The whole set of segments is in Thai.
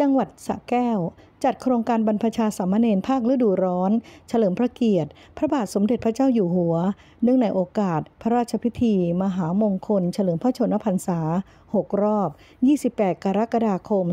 จังหวัดสระแก้วจัดโครงการบรรพชาสามเณรภาคฤดูร้อน เฉลิมพระเกียรติ พระบาทสมเด็จพระเจ้าอยู่หัวเนื่องในโอกาส พระราชพิธี มหามงคล เฉลิมพระชนมพรรษา6 รอบ 28 กรกฎาคม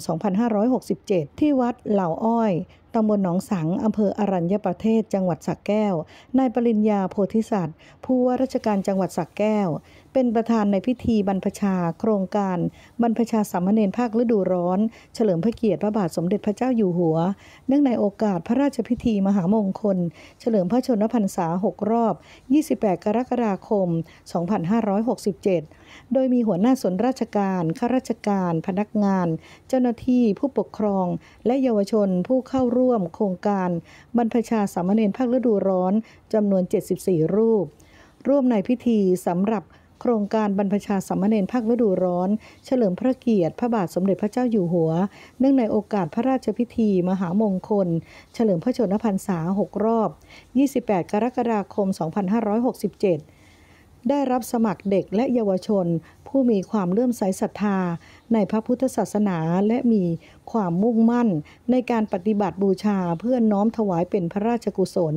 2567 ที่วัดเหล่าอ้อย ตำบลหนองสัง อำเภอ อรัญญประเทศ จังหวัดสักแก้วนายปริญญาโพธิสัตว์ ผู้ว่าราชการจังหวัดสักแก้วเป็นประธานในพิธีบรรพชา โครงการ บรรพชาสามเณรภาคฤดูร้อน เฉลิมพระเกียรติพระบาทสมเด็จพระเจ้าอยู่หัวเนื่องในโอกาสพระราชพิธีมหามงคล เฉลิมพระชนมพรรษา 6 รอบ 28 กรกฎาคม 2567 โดยมีหัวหน้าส่วนราชการ ข้าราชการ พนักงาน เจ้าหน้าที่ ผู้ปกครอง และเยาวชนผู้เข้าร่วมโครงการ บรรพชาสามเณรภาคฤดูร้อน จำนวน 74 รูป ร่วมในพิธีสำหรับโครงการบรรพชาสามเณรภาคฤดูร้อนเฉลิมพระเกียรติพระบาทสมเด็จพระเจ้าอยู่หัว เนื่องในโอกาสพระราชพิธีมหามงคลเฉลิมพระชนมพรรษา 6 รอบ 28 กรกฎาคม 2567ได้รับสมัครเด็กและเยาวชน ผู้มีความเลื่อมใสศรัทธา ในพระพุทธศาสนาและมีความมุ่งมั่น ในการปฏิบัติบูชาเพื่อน้อมถวายเป็นพระราชกุศล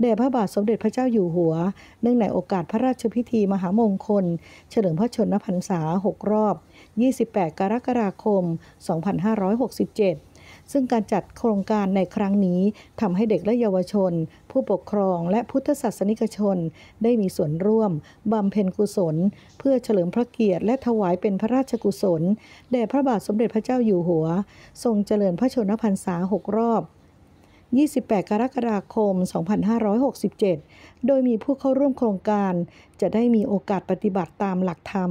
แด่พระบาทสมเด็จพระเจ้าอยู่หัวเนื่องในโอกาสพระราชพิธีมหามงคล เฉลิมพระชนมพรรษา6 รอบ 28 กรกฎาคม 2567ซึ่งการจัดโครงการในครั้งนี้ทำให้เด็กและเยาวชน ผู้ปกครองและพุทธศาสนิกชน ได้มีส่วนร่วมบำเพ็ญกุศล เพื่อเฉลิมพระเกียรติ และถวายเป็นพระราชกุศล แด่พระบาทสมเด็จพระเจ้าอยู่หัว ทรงเจริญพระชนมพรรษาหกรอบ28 กรกฎาคม 2567 โดยมีผู้เข้าร่วมโครงการ จะได้มีโอกาสปฏิบัติตามหลักธรรม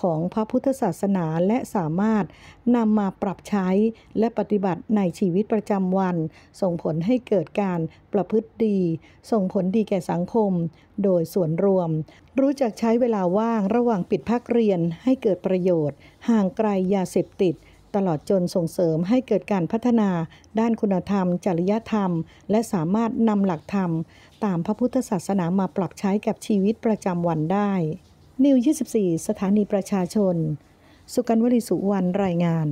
ของพระพุทธศาสนาและสามารถ นำมาปรับใช้และปฏิบัติในชีวิตประจำวัน ส่งผลให้เกิดการประพฤติดี ส่งผลดีแก่สังคมโดยส่วนรวม รู้จักใช้เวลาว่างระหว่างปิดภาคเรียนให้เกิดประโยชน์ ห่างไกลยาเสพติดตลอดจนส่งเสริมให้เกิดการพัฒนา ด้านคุณธรรม จริยธรรม และสามารถนำหลักธรรม ตามพระพุทธศาสนามาปรับใช้กับชีวิตประจำวันได้ นิว 24 สถานีประชาชน สุกันวริสุวรรณ รายงาน